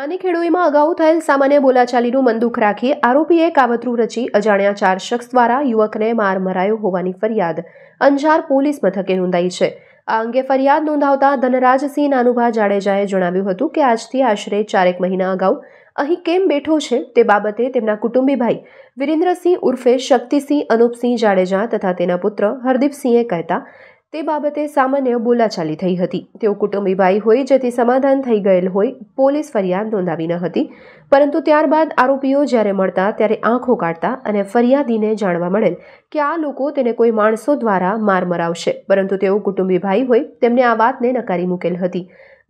નાની ખેડૂઈમાં અગાઉ થયેલ સામાન્ય બોલાચાલીનું મંદુખ રાખી આરોપીએ કાવતરું રચી અજાણ્યા ચાર શખ્સ દ્વારા યુવકને માર મરાયો હોવાની ફરિયાદ અંજાર પોલીસ મથકે નોંધાઈ છે આ અંગે ફરિયાદ નોંધાવતા ધનરાજસિંહ નાનુભા જાડેજાએ જણાવ્યું હતું કે આજથી આશરે ચારેક મહિના અગાઉ અહીં કેમ બેઠો છે તે બાબતે તેમના કુટુંબી ભાઈ વિરેન્દ્રસિંહ ઉર્ફે શક્તિસિંહ અનુપસિંહ જાડેજા તથા તેના પુત્ર હરદીપસિંહે કહેતા તે બાબતે સામાન્ય બોલાચાલી થઈ હતી તેઓ કુટુંબી ભાઈ હોય જેથી સમાધાન થઈ ગયેલ હોય પોલીસ ફરિયાદ નોંધાવી ન હતી પરંતુ ત્યારબાદ આરોપીઓ જ્યારે મળતા ત્યારે આંખો કાઢતા અને ફરિયાદીને જાણવા મળેલ કે આ લોકો તેને કોઈ માણસો દ્વારા માર મરાવશે પરંતુ તેઓ કુટુંબી ભાઈ હોય તેમને આ વાતને નકારી મૂકેલ હતી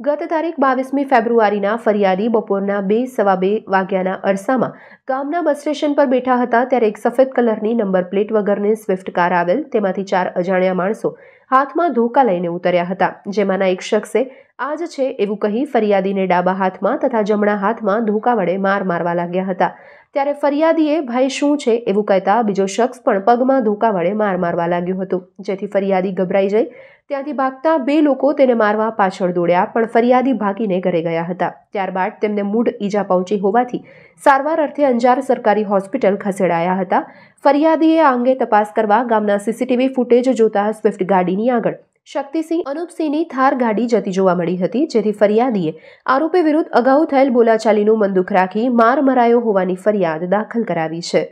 ગત તારીખ બાવીસમી ફેબ્રુઆરીના ફરિયાદી બપોરના બે સવા બે વાગ્યાના અરસામાં ગામના બસ સ્ટેશન પર બેઠા હતા ત્યારે એક સફેદ કલરની નંબર પ્લેટ વગરની સ્વિફ્ટ કાર આવેલ તેમાંથી ચાર અજાણ્યા માણસો હાથમાં ધોકા લઈને ઉતર્યા હતા જેમાંના એક શખ્સે આજ છે એવું કહી ફરિયાદીને ડાબા હાથમાં તથા જમણા હાથમાં ધોકા વડે માર મારવા લાગ્યા હતા ત્યારે ફરિયાદીએ ભાઈ શું છે એવું કહેતા બીજો શખ્સ પણ પગમાં ધોકા વડે માર મારવા લાગ્યો હતો જેથી ફરિયાદી ગભરાઈ જઈ ત્યાંથી ભાગતા બે લોકો તેને મારવા પાછળ દોડ્યા પણ ફરિયાદી ભાગીને ઘરે ગયા હતા ત્યારબાદ તેમને મૂળ ઈજા પહોંચી હોવાથી સારવાર અર્થે અંજાર સરકારી હોસ્પિટલ ખસેડાયા હતા ફરિયાદીએ આ અંગે તપાસ કરવા ગામના સીસીટીવી ફૂટેજ જોતા સ્વિફ્ટ ગાડીની આગળ શક્તિસિંહ અનુપસિંહની થાર ગાડી જતી જોવા મળી હતી જેથી ફરિયાદીએ આરોપી વિરુદ્ધ અગાઉ થયેલ બોલાચાલીનું બંદૂક રાખી માર મરાયો હોવાની ફરિયાદ દાખલ કરાવી છે